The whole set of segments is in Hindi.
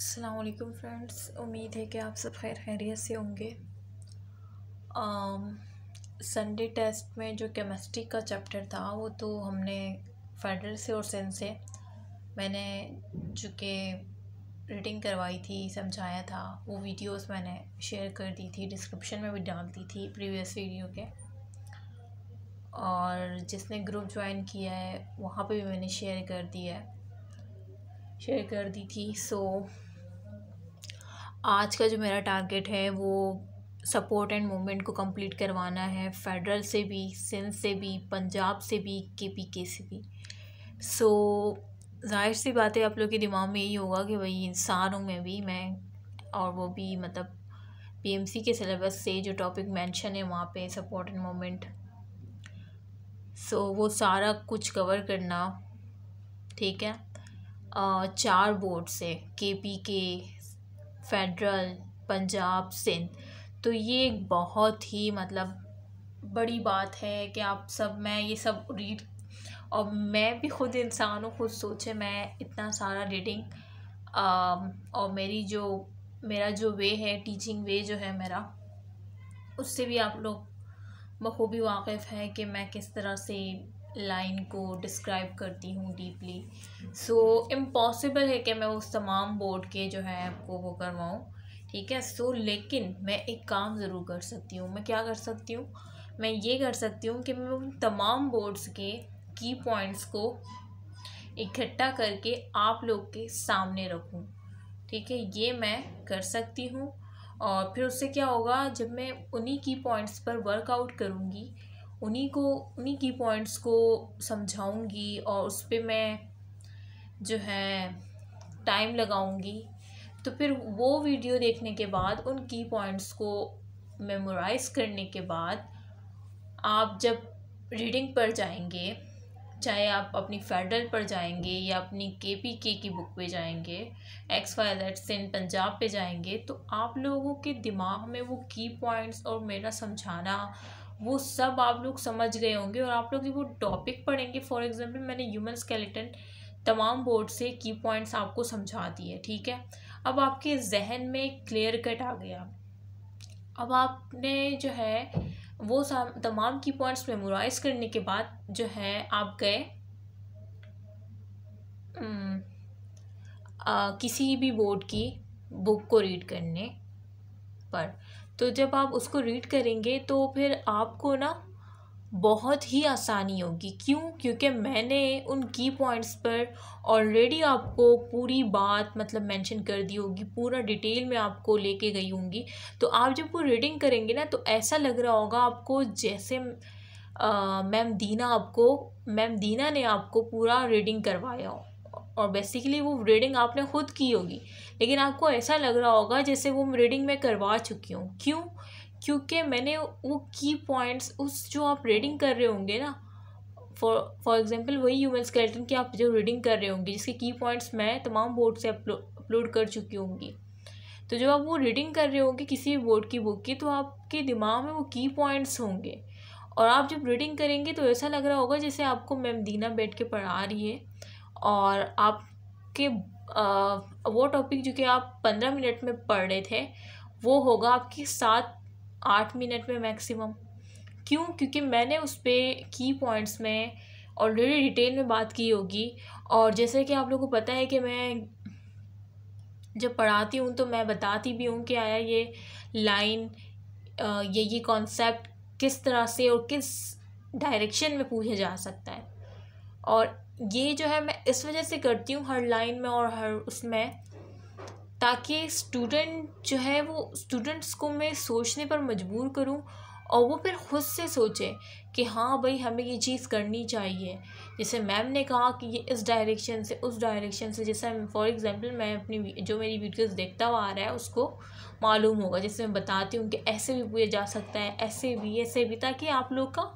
असलकुम फ्रेंड्स उम्मीद है कि आप सब खैर खैरियत से होंगे संडे टेस्ट में जो केमिस्ट्री का चैप्टर था वो तो हमने फेडरल से और सेंस से मैंने जो कि रीडिंग करवाई थी समझाया था वो वीडियोस मैंने शेयर कर दी थी डिस्क्रिप्शन में भी डाल दी थी प्रीवियस वीडियो के और जिसने ग्रुप ज्वाइन किया है वहाँ पे भी मैंने शेयर कर दिया है शेयर कर दी थी सो so, आज का जो मेरा टारगेट है वो सपोर्ट एंड मूवमेंट को कंप्लीट करवाना है फेडरल से भी सिंध से भी पंजाब से भी के पी के से भी सो so, जाहिर सी बात है आप लोग के दिमाग में यही होगा कि भाई इंसान हूँ मैं भी मैं और वो भी मतलब पीएमसी के सिलेबस से जो टॉपिक मेंशन है वहाँ पे सपोर्ट एंड मोमेंट सो वो सारा कुछ कवर करना ठीक है आ, चार बोर्ड से के पी के फेडरल पंजाब सिंध तो ये एक बहुत ही मतलब बड़ी बात है कि आप सब मैं ये सब रीड और मैं भी ख़ुद इंसान हूँ खुद सोचे मैं इतना सारा रीडिंग और मेरी जो मेरा जो वे है टीचिंग वे जो है मेरा उससे भी आप लोग बखूबी वाकिफ़ है कि मैं किस तरह से लाइन को डिस्क्राइब करती हूँ डीपली सो इम्पॉसिबल है कि मैं उस तमाम बोर्ड के जो है आपको वो करवाऊँ ठीक है सो so, लेकिन मैं एक काम ज़रूर कर सकती हूँ मैं क्या कर सकती हूँ मैं ये कर सकती हूँ कि मैं उन तमाम बोर्ड्स के की पॉइंट्स को इकट्ठा करके आप लोग के सामने रखूँ ठीक है ये मैं कर सकती हूँ और फिर उससे क्या होगा जब मैं उन्हीं की पॉइंट्स पर वर्कआउट करूँगी उन्हीं को उन्हीं की पॉइंट्स को समझाऊंगी और उस पर मैं जो है टाइम लगाऊंगी तो फिर वो वीडियो देखने के बाद उन की पॉइंट्स को मेमोराइज करने के बाद आप जब रीडिंग पर जाएंगे चाहे आप अपनी फेडरल पर जाएंगे या अपनी के पी के की बुक पे जाएंगे X Y Z in Punjab पे जाएंगे तो आप लोगों के दिमाग में वो की पॉइंट्स और मेरा समझाना वो सब आप लोग समझ गए होंगे और आप लोग जब वो टॉपिक पढ़ेंगे फॉर एग्जाम्पल मैंने ह्यूमन स्केलेटन तमाम बोर्ड से की पॉइंट्स आपको समझा दिए ठीक है अब आपके जहन में क्लियर कट आ गया अब आपने जो है वो तमाम की पॉइंट्स मेमोराइज करने के बाद जो है आप गए आ, हम्म, किसी भी बोर्ड की बुक को रीड करने पर तो जब आप उसको रीड करेंगे तो फिर आपको ना बहुत ही आसानी होगी क्यों क्योंकि मैंने उन की पॉइंट्स पर ऑलरेडी आपको पूरी बात मतलब मेंशन कर दी होगी पूरा डिटेल में आपको लेके गई होंगी तो आप जब वो रीडिंग करेंगे ना तो ऐसा लग रहा होगा आपको जैसे मैम दीना आपको मैम दीना ने आपको पूरा रीडिंग करवाया हो और बेसिकली वो रीडिंग आपने खुद की होगी लेकिन आपको ऐसा लग रहा होगा जैसे वो रीडिंग मैं करवा चुकी हूँ क्यों क्योंकि मैंने वो की पॉइंट्स उस जो आप रीडिंग कर रहे होंगे ना फॉर फॉर एग्ज़ाम्पल वही ह्यूमन स्केलेटन की आप जो रीडिंग कर रहे होंगे जिसके की पॉइंट्स मैं तमाम बोर्ड से अपलोड कर चुकी होंगी तो जब आप वो रीडिंग कर रहे होंगे किसी भी बोर्ड की बुक की तो आपके दिमाग में वो की पॉइंट्स होंगे और आप जब रीडिंग करेंगे तो ऐसा लग रहा होगा जैसे आपको मैम दीना बैठ के पढ़ा रही है और आपके वो टॉपिक जो कि आप पंद्रह मिनट में पढ़ रहे थे वो होगा आपकी सात आठ मिनट में मैक्सिमम क्यों क्योंकि मैंने उस पर की पॉइंट्स में ऑलरेडी डिटेल में बात की होगी और जैसे कि आप लोगों को पता है कि मैं जब पढ़ाती हूँ तो मैं बताती भी हूँ कि आया ये लाइन ये ये कॉन्सेप्ट किस तरह से और किस डायरेक्शन में पूछा जा सकता है और ये जो है मैं इस वजह से करती हूँ हर लाइन में और हर उसमें ताकि स्टूडेंट जो है वो स्टूडेंट्स को मैं सोचने पर मजबूर करूँ और वो फिर ख़ुद से सोचे कि हाँ भाई हमें ये चीज़ करनी चाहिए जैसे मैम ने कहा कि ये इस डायरेक्शन से उस डायरेक्शन से जैसे फॉर एग्ज़ाम्पल मैं अपनी जो मेरी वीडियोस देखता हुआ आ रहा है उसको मालूम होगा जैसे मैं बताती हूँ कि ऐसे भी पूछा जा सकता है ऐसे भी ऐसे भी ताकि आप लोग का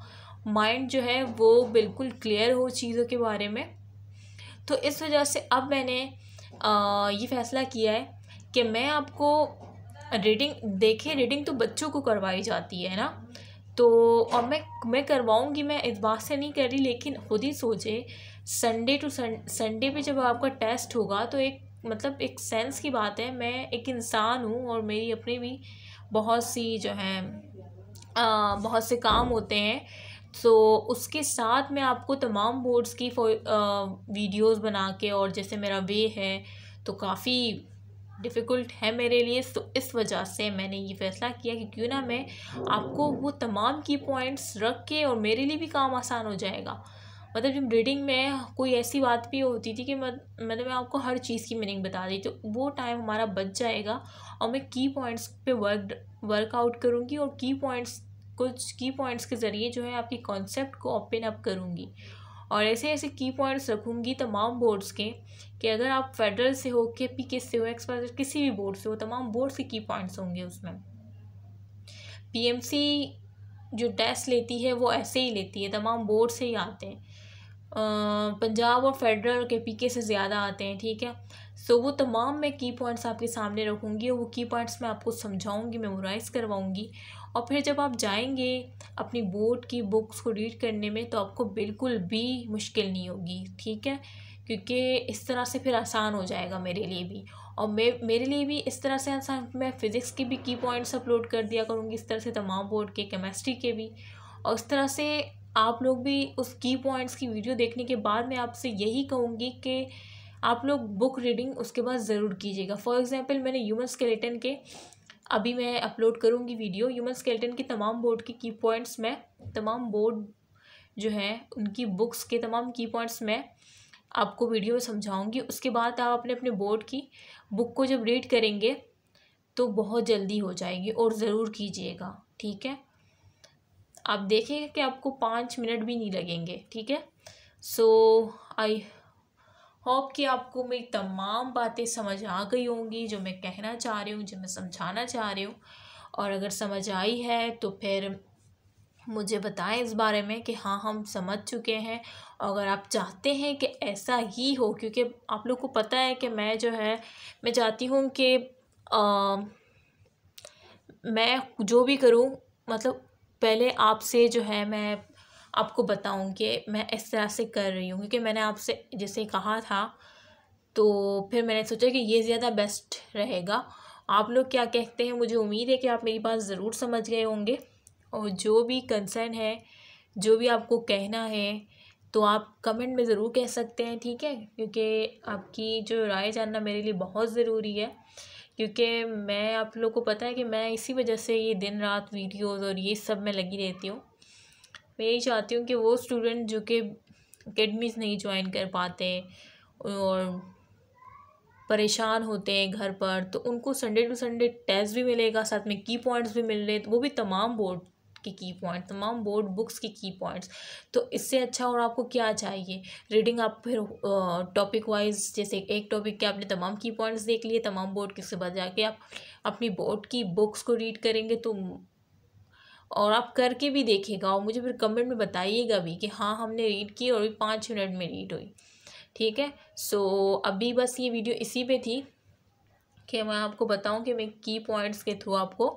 माइंड जो है वो बिल्कुल क्लियर हो चीज़ों के बारे में तो इस वजह से अब मैंने आ, ये फैसला किया है कि मैं आपको रीडिंग देखे रीडिंग तो बच्चों को करवाई जाती है ना तो और मैं मैं करवाऊँगी मैं इस बात से नहीं कर रही लेकिन खुद ही सोचे संडे टू संडे पे जब आपका टेस्ट होगा तो एक मतलब एक सेंस की बात है मैं एक इंसान हूँ और मेरी अपनी भी बहुत सी जो है आ, बहुत से काम होते हैं सो so, उसके साथ मैं आपको तमाम बोर्ड्स की वीडियोज़ बना के और जैसे मेरा वे है तो काफ़ी डिफ़िकल्ट है मेरे लिए तो इस वजह से मैंने ये फ़ैसला किया कि क्यों ना मैं आपको वो तमाम की पॉइंट्स रख के और मेरे लिए भी काम आसान हो जाएगा मतलब जब रीडिंग में कोई ऐसी बात भी होती थी कि मत मतलब मैं आपको हर चीज़ की मीनिंग बता दी तो वो टाइम हमारा बच जाएगा और मैं की पॉइंट्स पे वर्क वर्कआउट करूँगी और की पॉइंट्स कुछ की पॉइंट्स के ज़रिए जो है आपकी कॉन्सेप्ट को ओपन अप करूँगी और ऐसे ऐसे की पॉइंट्स रखूँगी तमाम बोर्ड्स के कि अगर आप फेडरल से हो के पी के से हो एक्सपायर किसी भी बोर्ड से हो तमाम बोर्ड्स के की पॉइंट्स होंगे उसमें पीएमसी जो टेस्ट लेती है वो ऐसे ही लेती है तमाम बोर्ड से ही आते हैं पंजाब और फेडरल के पी के से ज़्यादा आते हैं ठीक है सो वो तमाम मैं की पॉइंट्स आपके सामने रखूँगी और वो की पॉइंट्स मैं आपको समझाऊँगी मेमोराइज़ करवाऊँगी और फिर जब आप जाएंगे अपनी बोर्ड की बुक्स को रीड करने में तो आपको बिल्कुल भी मुश्किल नहीं होगी ठीक है क्योंकि इस तरह से फिर आसान हो जाएगा मेरे लिए भी और मे मेरे लिए भी इस तरह से आसान मैं फ़िज़िक्स के भी की पॉइंट्स अपलोड कर दिया करूँगी इस तरह से तमाम बोर्ड के केमिस्ट्री के भी और इस तरह से आप लोग भी उस की पॉइंट्स की वीडियो देखने के बाद मैं आपसे यही कहूँगी कि आप लोग बुक रीडिंग उसके बाद ज़रूर कीजिएगा फॉर एग्ज़ाम्पल मैंने ह्यूमन स्केलेटन के अभी मैं अपलोड करूँगी वीडियो ह्यूमन स्केलेटन के तमाम बोर्ड के की पॉइंट्स में तमाम बोर्ड जो हैं उनकी बुक्स के तमाम की पॉइंट्स में आपको वीडियो में समझाऊँगी उसके बाद आप अपने अपने बोर्ड की बुक को जब रीड करेंगे तो बहुत जल्दी हो जाएगी और ज़रूर कीजिएगा ठीक है आप देखेंगे कि आपको पाँच मिनट भी नहीं लगेंगे ठीक है सो आई होप कि आपको मेरी तमाम बातें समझ आ गई होंगी जो मैं कहना चाह रही हूँ जो मैं समझाना चाह रही हूँ और अगर समझ आई है तो फिर मुझे बताएं इस बारे में कि हाँ हम समझ चुके हैं और अगर आप चाहते हैं कि ऐसा ही हो क्योंकि आप लोग को पता है कि मैं जो है मैं चाहती हूँ कि आ, मैं जो भी करूँ मतलब पहले आपसे जो है मैं आपको बताऊं कि मैं इस तरह से कर रही हूँ क्योंकि मैंने आपसे जैसे कहा था तो फिर मैंने सोचा कि ये ज़्यादा बेस्ट रहेगा आप लोग क्या कहते हैं मुझे उम्मीद है कि आप मेरी बात ज़रूर समझ गए होंगे और जो भी कंसर्न है जो भी आपको कहना है तो आप कमेंट में ज़रूर कह सकते हैं ठीक है क्योंकि आपकी जो राय जानना मेरे लिए बहुत ज़रूरी है क्योंकि मैं आप लोग को पता है कि मैं इसी वजह से ये दिन रात वीडियोस और ये सब में लगी रहती हूँ मैं यही चाहती हूँ कि वो स्टूडेंट जो कि अकेडमीज़ नहीं ज्वाइन कर पाते और परेशान होते हैं घर पर तो उनको संडे टू संडे टेस्ट भी मिलेगा साथ में की पॉइंट्स भी मिल रहे तो वो भी तमाम बोर्ड की की पॉइंट तमाम बोर्ड बुक्स की की पॉइंट्स तो इससे अच्छा और आपको क्या चाहिए रीडिंग आप फिर टॉपिक वाइज जैसे एक टॉपिक के आपने तमाम की पॉइंट्स देख लिए तमाम बोर्ड के उसके बाद जाके आप अपनी बोर्ड की बुक्स को रीड करेंगे तो और आप करके भी देखिएगा और मुझे फिर कमेंट में बताइएगा भी कि हाँ हमने रीड की और भी पाँच मिनट में रीड हुई ठीक है सो so, अभी बस ये वीडियो इसी पे थी कि मैं आपको बताऊं कि मैं की पॉइंट्स के थ्रू आपको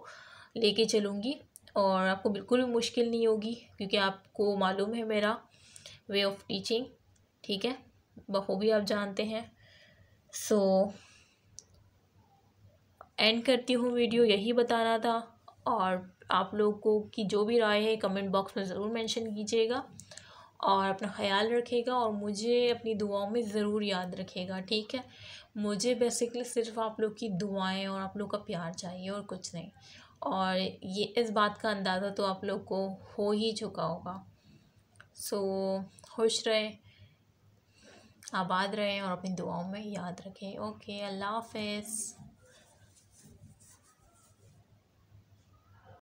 लेके चलूँगी और आपको बिल्कुल भी मुश्किल नहीं होगी क्योंकि आपको मालूम है मेरा वे ऑफ टीचिंग ठीक है बखूबी आप जानते हैं सो so, एंड करती हूँ वीडियो यही बताना था और आप लोगों की जो भी राय है कमेंट बॉक्स में ज़रूर मेंशन कीजिएगा और अपना ख्याल रखिएगा और मुझे अपनी दुआओं में ज़रूर याद रखिएगा ठीक है मुझे बेसिकली सिर्फ आप लोग की दुआएं और आप लोग का प्यार चाहिए और कुछ नहीं और ये इस बात का अंदाज़ा तो आप लोग को हो ही चुका होगा सो खुश रहें आबाद रहें और अपनी दुआओं में याद रखें ओके अल्लाह हाफ